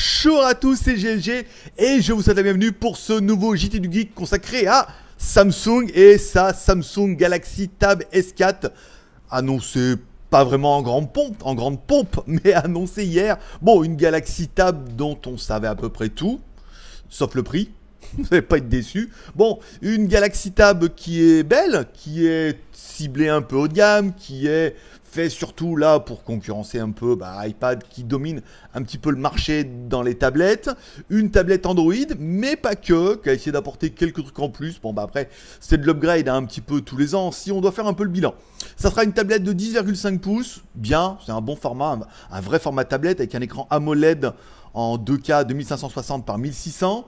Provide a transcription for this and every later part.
Bonjour à tous, c'est G&G et je vous souhaite la bienvenue pour ce nouveau JT du Geek consacré à Samsung et sa Samsung Galaxy Tab S4 annoncée pas vraiment en grande pompe, en grande pompe, mais annoncée hier. Bon, une Galaxy Tab dont on savait à peu près tout, sauf le prix. Vous n'allez pas être déçu. Bon, une Galaxy Tab qui est belle, qui est ciblée un peu haut de gamme, qui est fait surtout là pour concurrencer un peu bah, iPad qui domine un petit peu le marché dans les tablettes. Une tablette Android, mais pas que, qui a essayé d'apporter quelques trucs en plus. Bon, bah après, c'est de l'upgrade hein, un petit peu tous les ans. Si on doit faire un peu le bilan, ça sera une tablette de 10,5 pouces. Bien, c'est un bon format, un, un vrai format tablette avec un écran AMOLED en 2K 2560 par 1600.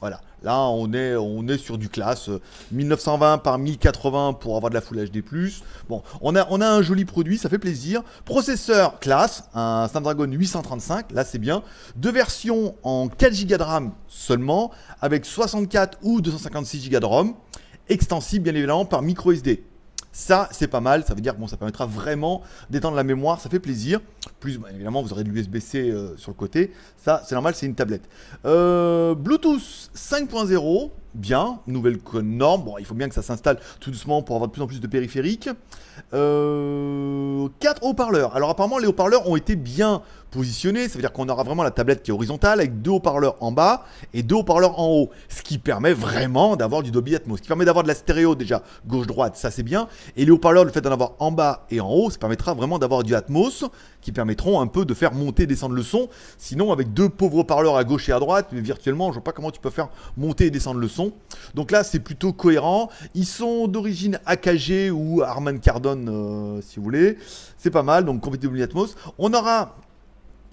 Voilà, là on est, on est sur du classe 1920 par 1080 pour avoir de la Full HD+. Bon, on a, on a un joli produit, ça fait plaisir. Processeur classe, un Snapdragon 835, là c'est bien. Deux versions en 4 Go de RAM seulement, avec 64 ou 256 Go de ROM, extensible bien évidemment par micro SD. Ça, c'est pas mal. Ça veut dire bon, ça permettra vraiment d'étendre la mémoire. Ça fait plaisir. Plus, bah, évidemment, vous aurez de l'USB-C euh, sur le côté. Ça, c'est normal, c'est une tablette. Euh, Bluetooth 5.0, bien. Nouvelle norme. Bon, il faut bien que ça s'installe tout doucement pour avoir de plus en plus de périphériques. 4 euh, haut-parleurs. Alors, apparemment, les haut-parleurs ont été bien positionné. Ça veut dire qu'on aura vraiment la tablette qui est horizontale avec deux haut-parleurs en bas et deux haut-parleurs en haut. Ce qui permet vraiment d'avoir du Dolby Atmos. Ce qui permet d'avoir de la stéréo déjà gauche-droite, ça c'est bien. Et les haut-parleurs, le fait d'en avoir en bas et en haut, ça permettra vraiment d'avoir du Atmos qui permettront un peu de faire monter et descendre le son. Sinon, avec deux pauvres haut-parleurs à gauche et à droite, mais virtuellement, je ne vois pas comment tu peux faire monter et descendre le son. Donc là, c'est plutôt cohérent. Ils sont d'origine AKG ou Arman Kardon, euh, si vous voulez. C'est pas mal, donc compatible Atmos. On aura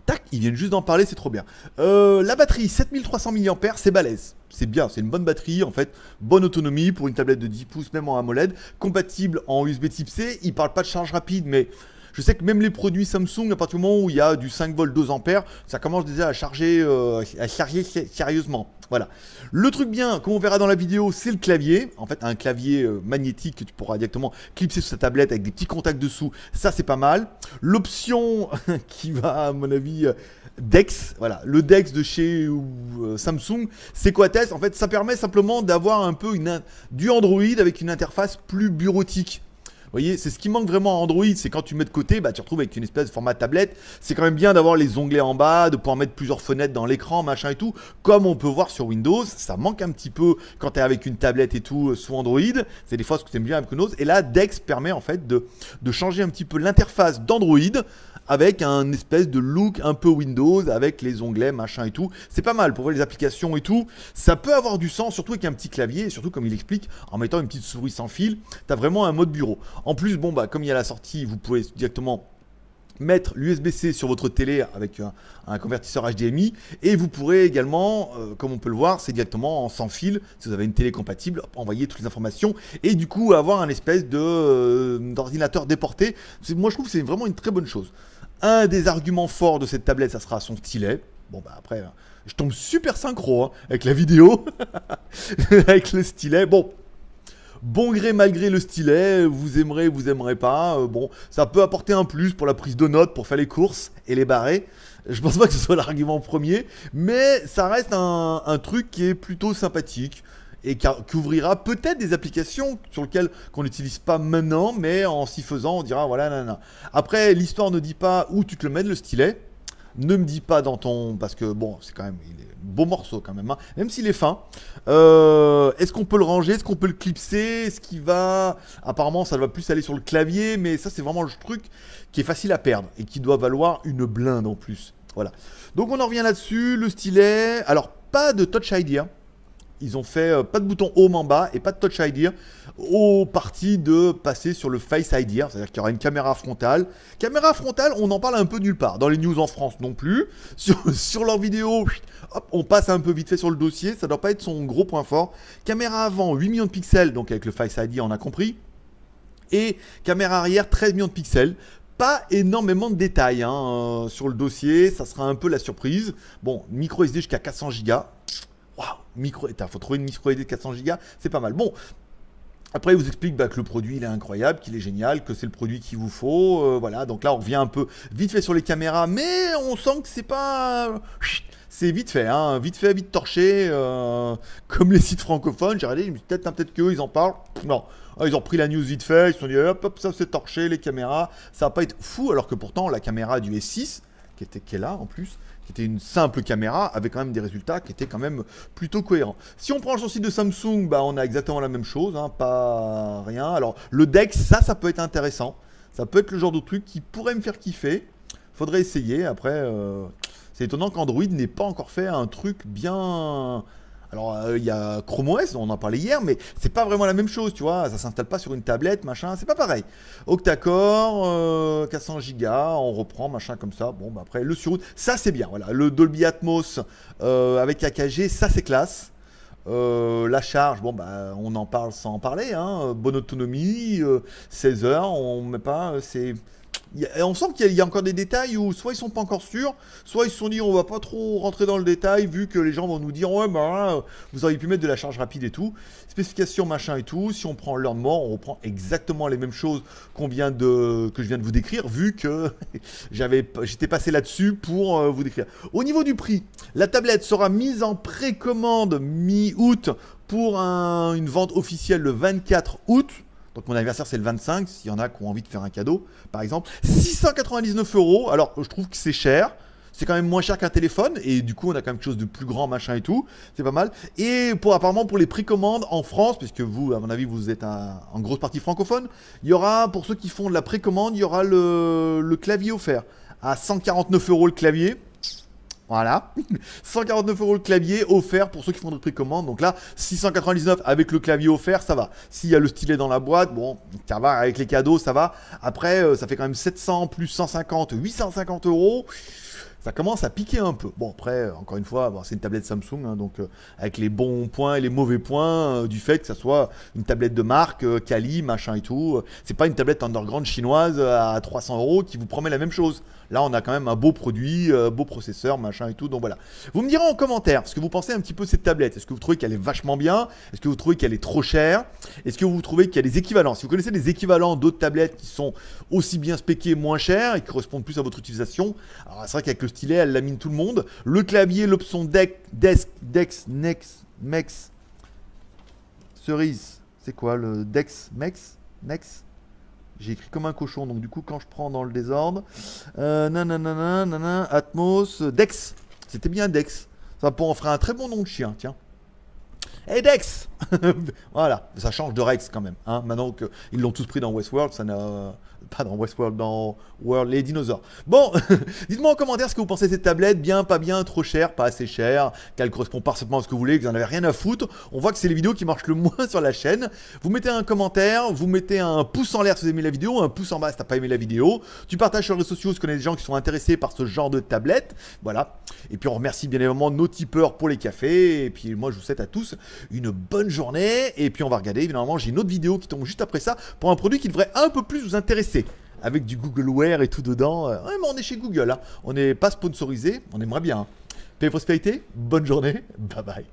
Tac, ils viennent juste d'en parler, c'est trop bien. Euh, la batterie, 7300 mAh, c'est balèze. C'est bien, c'est une bonne batterie en fait. Bonne autonomie pour une tablette de 10 pouces, même en AMOLED. Compatible en USB type C. Il parle pas de charge rapide, mais je sais que même les produits Samsung, à partir du moment où il y a du 5 v 2 a ça commence déjà à charger, euh, à charger sérieusement. Voilà. Le truc bien, comme on verra dans la vidéo, c'est le clavier. En fait, un clavier euh, magnétique que tu pourras directement clipser sur ta tablette avec des petits contacts dessous. Ça, c'est pas mal. L'option qui va, à mon avis, euh, Dex. Voilà. Le Dex de chez Samsung, c'est quoi test En fait, ça permet simplement d'avoir un peu du Android avec une interface plus bureautique voyez, c'est ce qui manque vraiment à Android, c'est quand tu mets de côté, bah, tu retrouves avec une espèce de format tablette. C'est quand même bien d'avoir les onglets en bas, de pouvoir mettre plusieurs fenêtres dans l'écran, machin et tout. Comme on peut voir sur Windows, ça manque un petit peu quand tu es avec une tablette et tout euh, sous Android. C'est des fois ce que tu aimes bien avec Windows. Et là, Dex permet en fait de, changer un petit peu l'interface d'Android avec un espèce de look un peu Windows, avec les onglets, machin et tout. C'est pas mal pour voir les applications et tout. Ça peut avoir du sens, surtout avec un petit clavier, et surtout comme il explique, en mettant une petite souris sans fil, t'as vraiment un mode bureau. En plus, bon, bah, comme il y a la sortie, vous pouvez directement mettre l'USB-C sur votre télé avec euh, un, convertisseur HDMI et vous pourrez également, euh, comme on peut le voir, c'est directement en sans fil, si vous avez une télé compatible, envoyer toutes les informations et du coup avoir un espèce de euh, d'ordinateur déporté. Moi je trouve que c'est vraiment une très bonne chose. Un des arguments forts de cette tablette, ça sera son stylet. Bon bah après, je tombe super synchro hein, avec la vidéo, avec le stylet. Bon, bon gré malgré le stylet, vous aimerez, vous aimerez pas. Euh, bon, ça peut apporter un plus pour la prise de notes, pour faire les courses et les barrer. Je pense pas que ce soit l'argument premier, mais ça reste un, truc qui est plutôt sympathique et qui, ouvrira peut-être des applications sur lesquelles qu'on n'utilise pas maintenant, mais en s'y faisant, on dira voilà, nanana. Après, l'histoire ne dit pas où tu te le mènes le stylet. Ne me dis pas dans ton. Parce que bon, c'est quand même. Il est beau morceau quand même. Hein. Même s'il est fin. Euh, est-ce qu'on peut le ranger Est-ce qu'on peut le clipser Est-ce qu'il va. Apparemment, ça va plus aller sur le clavier. Mais ça, c'est vraiment le truc qui est facile à perdre. Et qui doit valoir une blinde en plus. Voilà. Donc on en revient là-dessus. Le stylet. Alors, pas de Touch ID. Hein. Ils ont fait euh, pas de bouton Home en bas et pas de Touch ID au parti de passer sur le Face ID, c'est-à-dire qu'il y aura une caméra frontale. Caméra frontale, on en parle un peu nulle part, dans les news en France non plus. Sur, leur vidéo, on passe un peu vite fait sur le dossier, ça ne doit pas être son gros point fort. Caméra avant, 8 millions de pixels, donc avec le Face ID, on a compris. Et caméra arrière, 13 millions de pixels pas énormément de détails hein, euh, sur le dossier, ça sera un peu la surprise. Bon, micro SD jusqu'à 400 Go, micro, il faut trouver une micro SD de 400 Go, c'est pas mal. Bon, après, il vous explique bah, que le produit il est incroyable, qu'il est génial, que c'est le produit qu'il vous faut. Euh, voilà, donc là, on revient un peu vite fait sur les caméras, mais on sent que c'est pas. C'est vite fait, hein, vite fait, vite torché, euh, comme les sites francophones. J'ai regardé, peut-être, hein, peut-être qu'eux, ils en parlent. Non, ah, ils ont pris la news vite fait, ils se sont dit, hop, hop, ça c'est torché, les caméras, ça va pas être fou, alors que pourtant, la caméra du S6, qui, était, là en plus, qui était une simple caméra, avec quand même des résultats qui étaient quand même plutôt cohérents. Si on prend le site de Samsung, bah, on a exactement la même chose, hein, pas rien. Alors le DeX, ça, ça peut être intéressant. Ça peut être le genre de truc qui pourrait me faire kiffer. Faudrait essayer. Après, euh, c'est étonnant qu'Android n'ait pas encore fait un truc bien alors, euh, il y a Chrome OS, on en parlait hier, mais c'est pas vraiment la même chose, tu vois. Ça s'installe pas sur une tablette, machin, c'est pas pareil. Octacore, 400 euh, Go, on reprend, machin, comme ça. Bon, bah, après, le surroute, ça c'est bien, voilà. Le Dolby Atmos euh, avec AKG, ça c'est classe. la charge, bon, bah, on en parle sans en parler. Hein. Bonne autonomie, 16 heures, on met pas. c'est on sent qu'il y, a encore des détails où soit ils sont pas encore sûrs, soit ils se sont dit on va pas trop rentrer dans le détail vu que les gens vont nous dire ouais ben vous auriez pu mettre de la charge rapide et tout, spécification machin et tout. Si on prend leur lendemain, on reprend exactement les mêmes choses de que je viens de vous décrire vu que j'avais j'étais passé là-dessus pour euh, vous décrire. Au niveau du prix, la tablette sera mise en précommande mi-août pour une vente officielle le 24 août. Donc mon anniversaire c'est le 25, s'il y en a qui ont envie de faire un cadeau, par exemple. 699 euros, alors je trouve que c'est cher. C'est quand même moins cher qu'un téléphone et du coup on a quand même quelque chose de plus grand machin et tout, c'est pas mal. Et pour apparemment pour les précommandes en France, puisque vous à mon avis vous êtes en grosse partie francophone, il y aura pour ceux qui font de la précommande, il y aura le, le clavier offert à 149 euros le clavier. Voilà. 149 euros le clavier offert pour ceux qui font des prix commande. Donc là, 699 avec le clavier offert, ça va. S'il y a le stylet dans la boîte, bon, ça va. Avec les cadeaux, ça va. Après, euh, ça fait quand même 700 plus 150, 850 euros ça commence à piquer un peu. Bon, après, encore une fois, c'est une tablette Samsung, hein, donc euh, avec les bons points et les mauvais points euh, du fait que ça soit une tablette de marque, euh, Kali, machin et tout. C'est pas une tablette underground chinoise à 300 euros qui vous promet la même chose. Là, on a quand même un beau produit, beau processeur, machin et tout. Donc voilà. Vous me direz en commentaire ce que vous pensez un petit peu de cette tablette. Est-ce que vous trouvez qu'elle est vachement bien Est-ce que vous trouvez qu'elle est trop chère Est-ce que vous trouvez qu'il y a des équivalents Si vous connaissez des équivalents d'autres tablettes qui sont aussi bien spéquées, moins chères et qui correspondent plus à votre utilisation, alors c'est vrai qu'il a le elle lamine tout le monde. Le clavier, l'option deck, desk, dex, nex, mex, cerise. C'est quoi le dex, mex, nex J'ai écrit comme un cochon, donc du coup, quand je prends dans le désordre, euh, nanana, nanana, Atmos, euh, dex. C'était bien dex. Ça, pour en faire un très bon nom de chien, tiens. Et Dex voilà, ça change de Rex quand même. Hein. Maintenant qu'ils l'ont tous pris dans Westworld, ça n'a pas dans Westworld, dans World, les dinosaures. Bon, dites-moi en commentaire ce que vous pensez de cette tablette, bien, pas bien, trop cher pas assez cher qu'elle correspond parfaitement à ce que vous voulez, que vous en avez rien à foutre. On voit que c'est les vidéos qui marchent le moins sur la chaîne. Vous mettez un commentaire, vous mettez un pouce en l'air si vous aimez la vidéo, un pouce en bas si t'as pas aimé la vidéo. Tu partages sur les réseaux sociaux si tu connais des gens qui sont intéressés par ce genre de tablette. Voilà. Et puis on remercie bien évidemment nos tipeurs pour les cafés. Et puis moi je vous souhaite à tous une bonne journée. Et puis on va regarder, évidemment, j'ai une autre vidéo qui tombe juste après ça pour un produit qui devrait un peu plus vous intéresser. Avec du Google Wear et tout dedans. Euh, mais on est chez Google, hein. on n'est pas sponsorisé, on aimerait bien. Hein. Paix prospérité, bonne journée, bye bye.